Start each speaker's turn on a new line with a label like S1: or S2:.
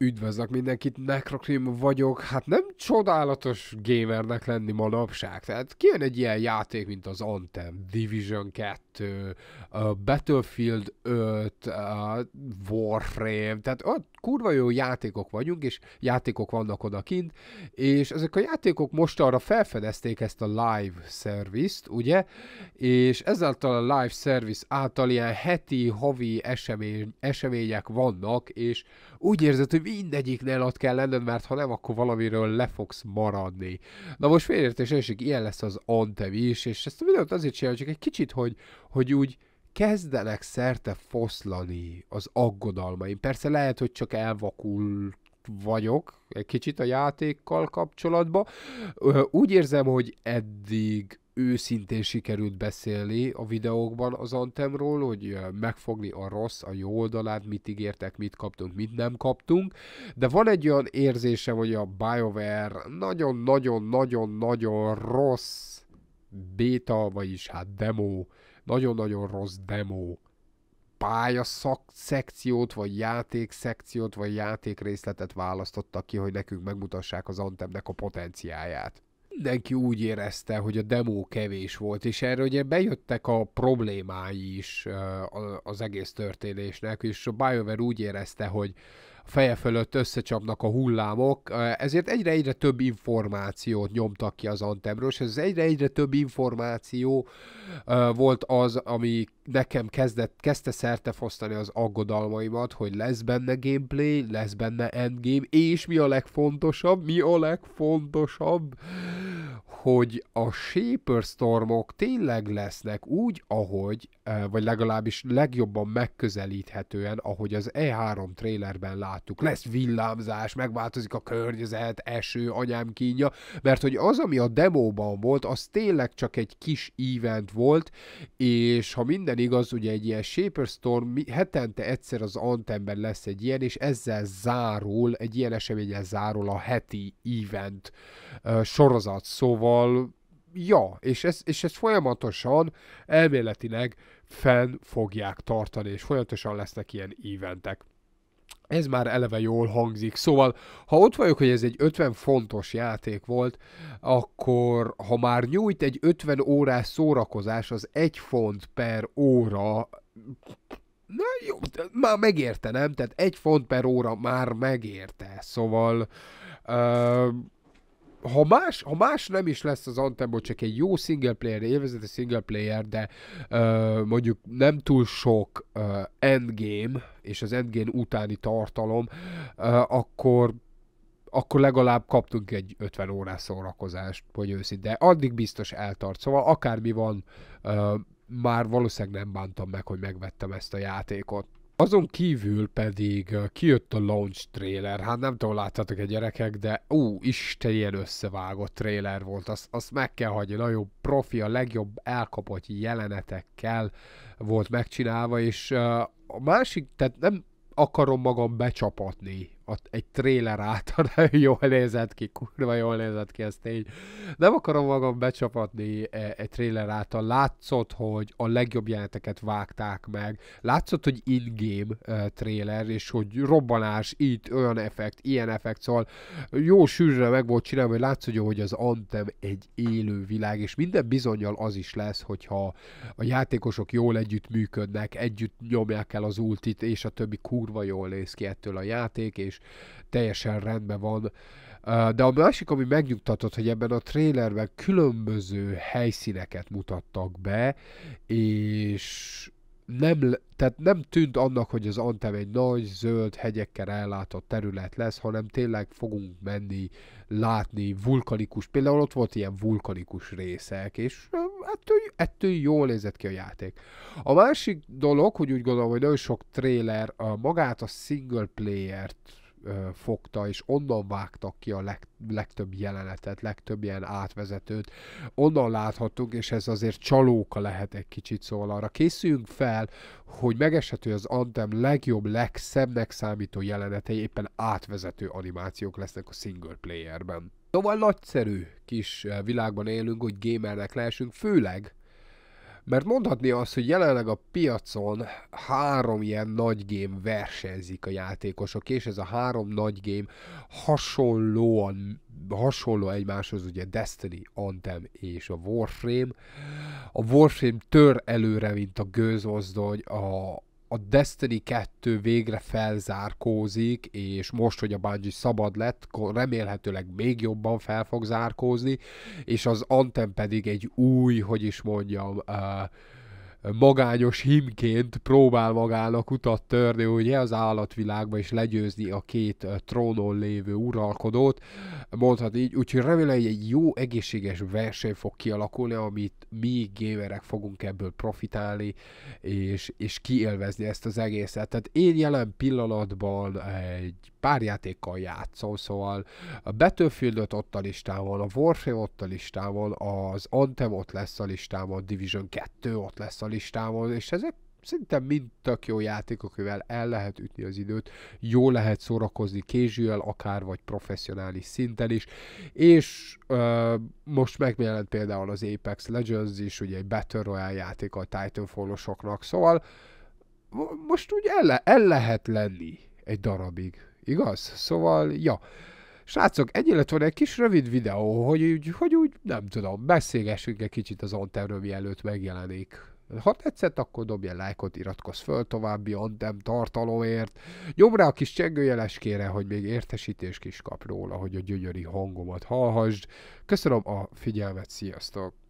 S1: Üdvözlök mindenkit, Necrocream vagyok. Hát nem csodálatos gamernek lenni manapság. Tehát kijön egy ilyen játék, mint az Anthem Division 2 2, Battlefield 5, Warframe, tehát ott kurva jó játékok vagyunk, és játékok vannak odakint, és ezek a játékok most arra felfedezték ezt a live service-t, ugye, és ezáltal a live service által ilyen heti, havi esemény, események vannak, és úgy érzed, hogy mindegyiknél ott kell lenned, mert ha nem, akkor valamiről le fogsz maradni. Na most félértés és ilyen lesz az Anthem is, és ezt a videót azért csinálom, csak egy kicsit, hogy hogy úgy kezdenek szerte foszlani az aggodalmaim. Persze lehet, hogy csak elvakul vagyok egy kicsit a játékkal kapcsolatban. Úgy érzem, hogy eddig őszintén sikerült beszélni a videókban az Antemról, hogy megfogni a rossz, a jó oldalát, mit ígértek, mit kaptunk, mit nem kaptunk, de van egy olyan érzésem, hogy a BioWare nagyon-nagyon-nagyon-nagyon rossz beta vagyis hát demo nagyon-nagyon rossz demo pályaszak szekciót, vagy játék szekciót, vagy játék részletet választottak ki, hogy nekünk megmutassák az Antemnek a potenciáját. Mindenki úgy érezte, hogy a demo kevés volt, és erre ugye bejöttek a problémái is az egész történésnek, és a BioWare úgy érezte, hogy feje fölött összecsapnak a hullámok, ezért egyre-egyre több információt nyomtak ki az Antemről, és ez egyre-egyre több információ volt az, ami nekem kezdett, kezdte szerte fosztani az aggodalmaimat, hogy lesz benne gameplay, lesz benne endgame, és mi a legfontosabb, mi a legfontosabb, hogy a Shaper Stormok tényleg lesznek úgy, ahogy, e, vagy legalábbis legjobban megközelíthetően, ahogy az E3 trailerben láttuk. Lesz villámzás, megváltozik a környezet, eső, anyám kínja, mert hogy az, ami a demóban volt, az tényleg csak egy kis event volt, és ha minden igaz, ugye egy ilyen Storm hetente egyszer az Antemben lesz egy ilyen, és ezzel zárul, egy ilyen eseményen zárul a heti event uh, sorozat. Szóval Szóval, ja, és ez, és ez folyamatosan elméletileg fenn fogják tartani, és folyamatosan lesznek ilyen éventek. Ez már eleve jól hangzik. Szóval, ha ott vagyok, hogy ez egy 50 fontos játék volt, akkor ha már nyújt egy 50 órás szórakozás, az egy font per óra Na jó, már megérte, nem? Tehát egy font per óra már megérte. Szóval... Uh, ha más, ha más nem is lesz az Antemból, csak egy jó single player, élvezetes single player, de uh, mondjuk nem túl sok uh, endgame, és az endgame utáni tartalom, uh, akkor akkor legalább kaptunk egy 50 órás szórakozást, hogy de Addig biztos eltart. Szóval akármi van, uh, már valószínűleg nem bántam meg, hogy megvettem ezt a játékot. Azon kívül pedig kijött a launch trailer, hát nem tudom, láttatok a gyerekek, de ú, isten ilyen összevágott trailer volt, azt, azt meg kell hagyni, nagyon profi, a legjobb elkapott jelenetekkel volt megcsinálva, és uh, a másik, tehát nem akarom magam becsapatni egy trailer által, de jól nézett ki, kurva jól nézett ki, ezt így. Nem akarom magam becsapatni e, egy trailer által. Látszott, hogy a legjobb jeleneteket vágták meg. Látszott, hogy in-game uh, e, trailer, és hogy robbanás, itt olyan effekt, ilyen effekt, szóval jó sűrűre meg volt csinálva, hogy látszott, hogy az Anthem egy élő világ, és minden bizonyal az is lesz, hogyha a játékosok jól együtt működnek, együtt nyomják el az ultit, és a többi kurva jól néz ki ettől a játék, és is teljesen rendben van. De a másik, ami megnyugtatott, hogy ebben a trélerben különböző helyszíneket mutattak be, és nem, tehát nem tűnt annak, hogy az Antem egy nagy zöld hegyekkel ellátott terület lesz, hanem tényleg fogunk menni, látni vulkanikus, például ott volt ilyen vulkanikus részek, és ettől, ettől jól nézett ki a játék. A másik dolog, hogy úgy gondolom, hogy nagyon sok tréler magát a single player-t fogta, és onnan vágtak ki a leg, legtöbb jelenetet, legtöbb ilyen átvezetőt. Onnan láthatunk, és ez azért csalóka lehet egy kicsit, szóval arra készüljünk fel, hogy megeshető az Antem legjobb, legszebbnek számító jelenetei éppen átvezető animációk lesznek a single playerben. Szóval nagyszerű kis világban élünk, hogy gamernek lehessünk, főleg, mert mondhatni azt, hogy jelenleg a piacon három ilyen nagy game versenyzik a játékosok, és ez a három nagy game hasonlóan hasonló egymáshoz, ugye Destiny, Anthem és a Warframe. A Warframe tör előre, mint a gőzozdony a, a Destiny 2 végre felzárkózik, és most, hogy a Bungie szabad lett, remélhetőleg még jobban fel fog zárkózni, és az Anthem pedig egy új, hogy is mondjam, uh, magányos himként próbál magának utat törni ugye az állatvilágba és legyőzni a két trónon lévő uralkodót, mondhat így, úgyhogy remélem, hogy egy jó egészséges verseny fog kialakulni, amit mi géverek fogunk ebből profitálni, és, és kiélvezni ezt az egészet. Tehát én jelen pillanatban egy pár játékkal játszom, szóval a Battlefieldot ott a listámon, a Warframe ott a listámon, az Anthem ott lesz a listámon, Division 2 ott lesz a listámon, és ezek szinte mind tök jó játékok, amivel el lehet ütni az időt, jó lehet szórakozni kézsűvel, akár vagy professzionális szinten is, és ö, most megjelent például az Apex Legends is, ugye egy Battle Royale játék a Titanfallosoknak, szóval most úgy el, le- el lehet lenni egy darabig Igaz? Szóval, ja. Srácok, egyélet van egy kis rövid videó, hogy úgy, hogy úgy nem tudom, beszélgessünk egy kicsit az Antemről, mielőtt megjelenik. Ha tetszett, akkor dobj egy lájkot, iratkozz föl további Antem tartalomért. Nyomd rá a kis csengőjeleskére, hogy még értesítést is kap róla, hogy a gyönyörű hangomat hallhassd. Köszönöm a figyelmet, sziasztok!